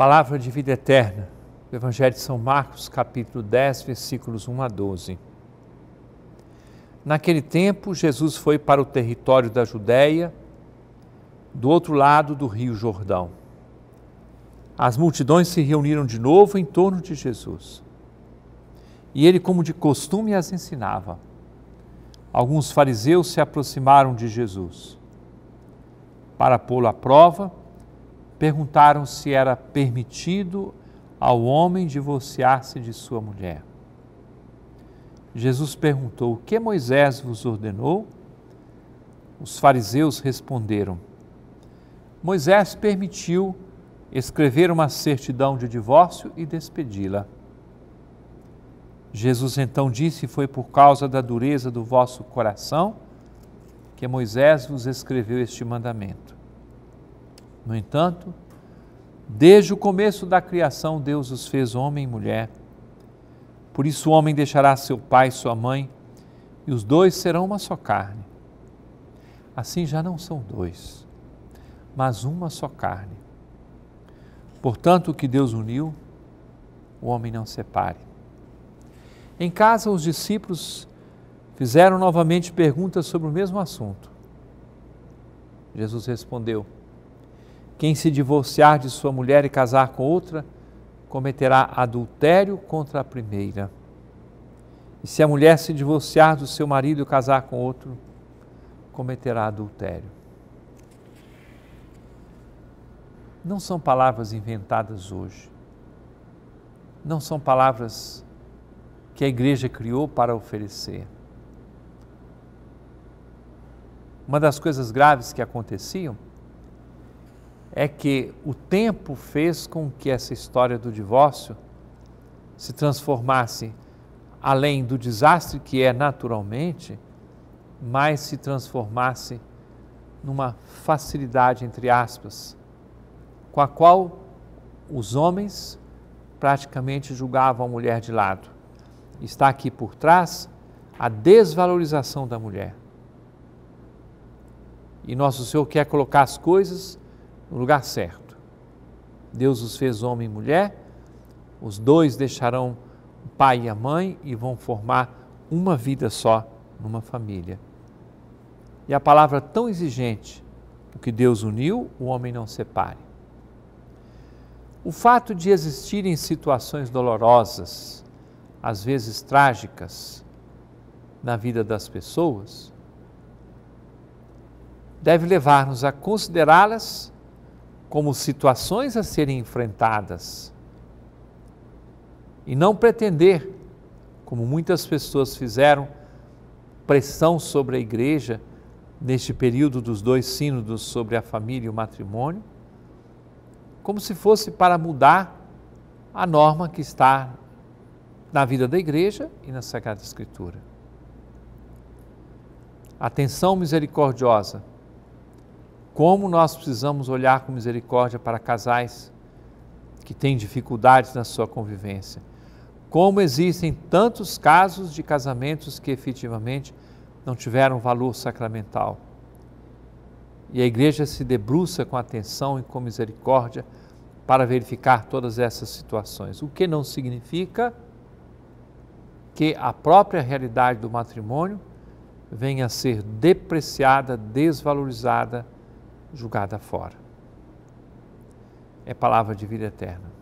Palavra de vida eterna, do Evangelho de São Marcos, capítulo 10, versículos 1 a 12. Naquele tempo, Jesus foi para o território da Judéia, do outro lado do rio Jordão. As multidões se reuniram de novo em torno de Jesus. E ele, como de costume, as ensinava. Alguns fariseus se aproximaram de Jesus. Para pô-lo à prova, perguntaram se era permitido ao homem divorciar-se de sua mulher. Jesus perguntou: O que Moisés vos ordenou? Os fariseus responderam: Moisés permitiu escrever uma certidão de divórcio e despedi-la. Jesus então disse: Foi por causa da dureza do vosso coração que Moisés vos escreveu este mandamento. No entanto, desde o começo da criação, Deus os fez homem e mulher. Por isso, o homem deixará seu pai e sua mãe, e os dois serão uma só carne. Assim já não são dois, mas uma só carne. Portanto, o que Deus uniu, o homem não separe. Em casa, os discípulos fizeram novamente perguntas sobre o mesmo assunto. Jesus respondeu: quem se divorciar de sua mulher e casar com outra, cometerá adultério contra a primeira. E se a mulher se divorciar do seu marido e casar com outro, cometerá adultério. Não são palavras inventadas hoje. Não são palavras que a igreja criou para oferecer. Uma das coisas graves que aconteciam é que o tempo fez com que essa história do divórcio se transformasse, além do desastre que é naturalmente, mas se transformasse numa facilidade, entre aspas, com a qual os homens praticamente julgavam a mulher de lado. Está aqui por trás a desvalorização da mulher. E Nosso Senhor quer colocar as coisas no lugar certo. Deus os fez homem e mulher, os dois deixarão o pai e a mãe e vão formar uma vida só numa família. E a palavra tão exigente, o que Deus uniu, o homem não separe. O fato de existirem situações dolorosas, às vezes trágicas, na vida das pessoas, deve levar-nos a considerá-las como situações a serem enfrentadas e não pretender, como muitas pessoas fizeram, pressão sobre a igreja neste período dos dois sínodos sobre a família e o matrimônio, como se fosse para mudar a norma que está na vida da igreja e na Sagrada Escritura. Atenção misericordiosa como nós precisamos olhar com misericórdia para casais que têm dificuldades na sua convivência. Como existem tantos casos de casamentos que efetivamente não tiveram valor sacramental. E a igreja se debruça com atenção e com misericórdia para verificar todas essas situações. O que não significa que a própria realidade do matrimônio venha a ser depreciada, desvalorizada julgada fora. É palavra de vida eterna.